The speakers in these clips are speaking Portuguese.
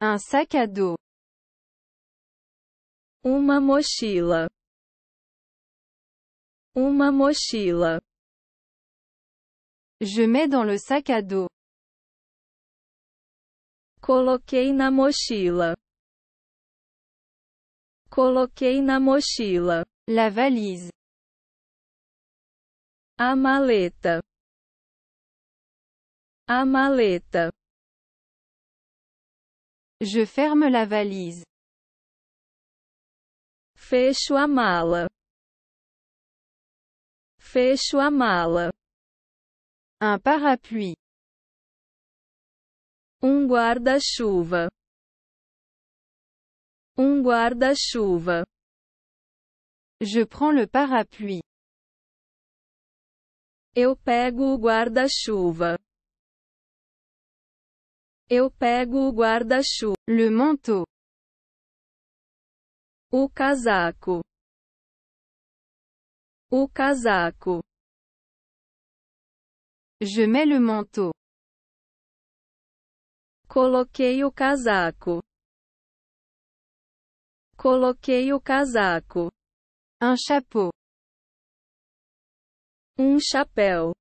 Un sac à dos. Uma mochila. Uma mochila. Je mets dans le sac à dos. Coloquei na mochila. Coloquei na mochila. La valise. A maleta. A maleta. Je ferme la valise. Fais a mala. Fais a mala. Un parapluie. Un um guarda-chuva. Um guarda-chuva. Je prends le parapluie. Eu pego o guarda-chuva. Eu pego o guarda-chuva. Le manteau. O casaco. O casaco. Je mets le manteau. Coloquei o casaco. Coloquei o casaco. Un chapeau. Um chapéu.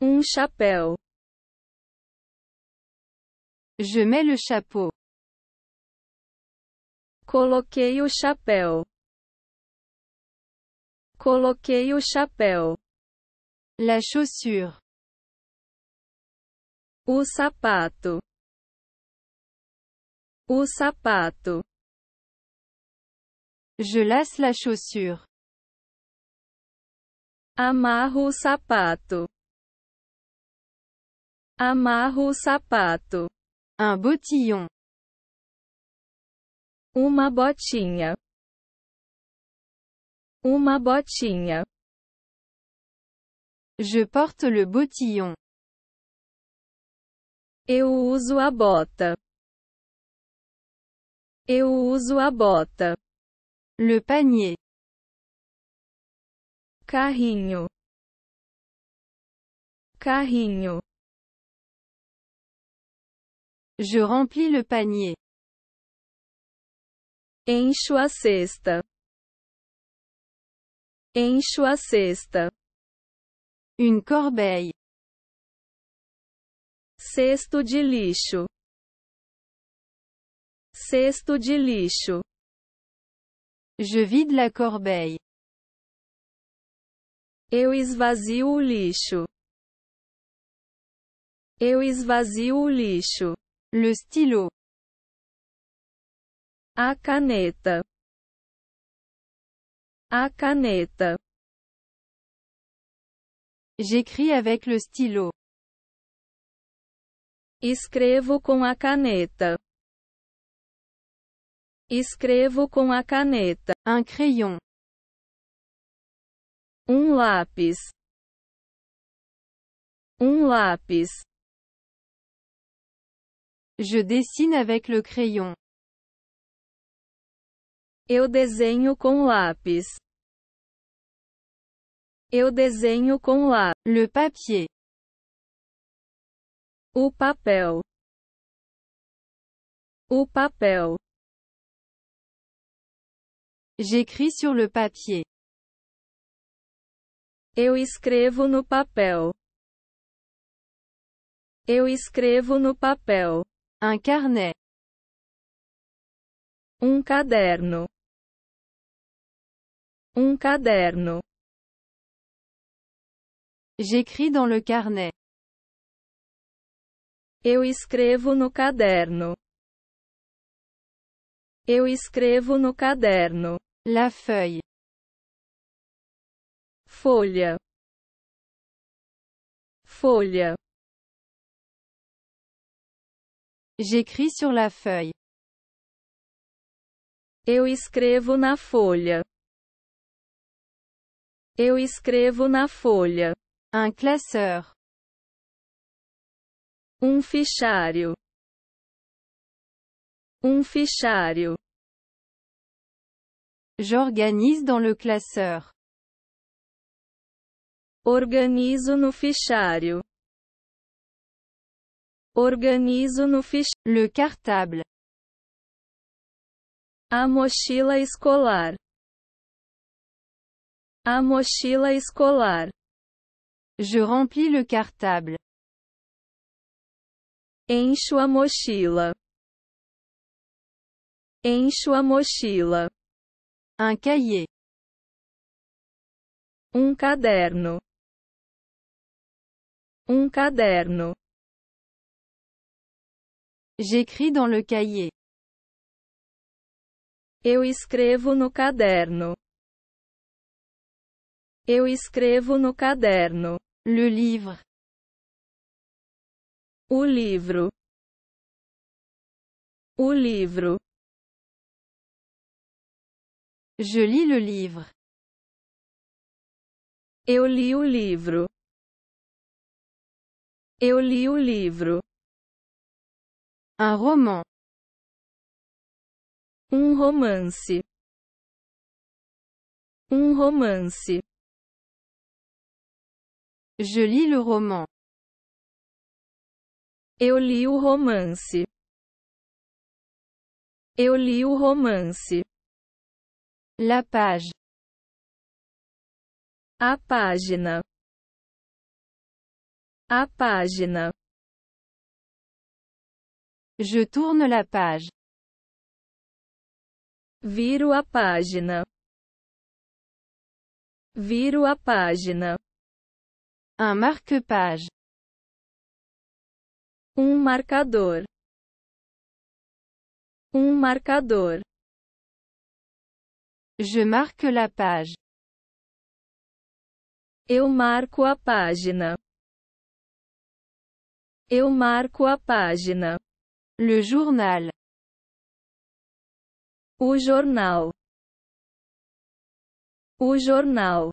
Um chapéu. Je mets le chapeau. Coloquei o chapéu. Coloquei o chapéu. La chaussure. O sapato. O sapato. Je laisse la chaussure. Amarro o sapato. Amarro o sapato. Un botillon. Uma botinha. Uma botinha. Je porte le botillon. Eu uso a bota. Eu uso a bota. Le panier. Carrinho. Carrinho. Je remplis le panier. Encho a cesta. Encho a cesta. Une corbeille. Cesto de lixo. Cesto de lixo. Je vide la corbeille. Eu esvazio o lixo. Eu esvazio o lixo. le stylo, a caneta, a caneta. J'écris avec le stylo. Escrevo com a caneta. Escrevo com a caneta. Un crayon. Un lapis Un lapis je dessine avec le crayon. Eu desenho com lápis. Eu desenho com lá. Le papier. O papel. O papel. J'écris sur le papier. Eu escrevo no papel. Eu escrevo no papel. Un carnet. Um caderno. Um caderno. J'écris dans le carnet. Eu escrevo no caderno. Eu escrevo no caderno. La feuille. Folha. Folha. J'écris sur la feuille. Eu escrevo na folha. Eu escrevo na folha. Un classeur. Um fichário. Um fichário. J'organise dans le classeur. Organizo no fichário. Organizo no fichário. Le cartable. A mochila escolar. A mochila escolar. Je remplis le cartable. Encho a mochila. Encho a mochila. Un cahier. Um caderno. Um caderno. J'écris dans le cahier. Eu escrevo no caderno. Eu escrevo no caderno. Le livre. O livro. O livro. Je lis le livre. Eu li o livro. Eu li o livro. Un roman. Um romance. Um romance. Je lis le roman. Eu li o romance. Eu li o romance. La page. A página. A página. Je tourne la page. Viro a página. Viro a página. Un marque-page. Um marcador. Um marcador. Je marque la page. Eu marco a página. Eu marco a página. Le journal. au journal au journal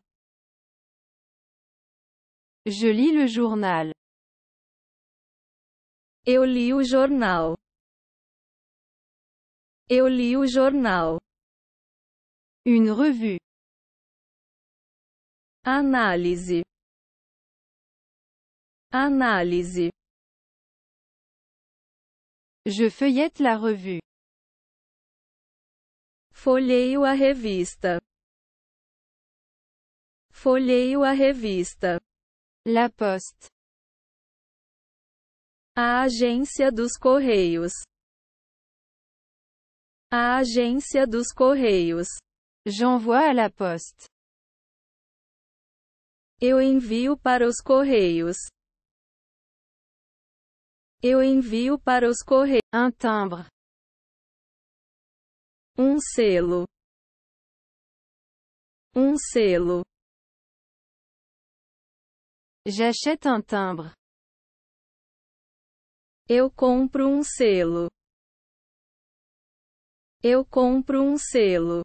Je lis le journal. Eu li o jornal. Eu li o journal. Une revue. analyse Análise. Je feuillette la revue. Folheio a revista. Folheio a revista. La Poste. A agência dos correios. A agência dos correios. J'envoie à la poste. Eu envio para os correios. Eu envio para os correios um timbre, um selo, um selo. J'achète un timbre. Eu compro um selo. Eu compro um selo.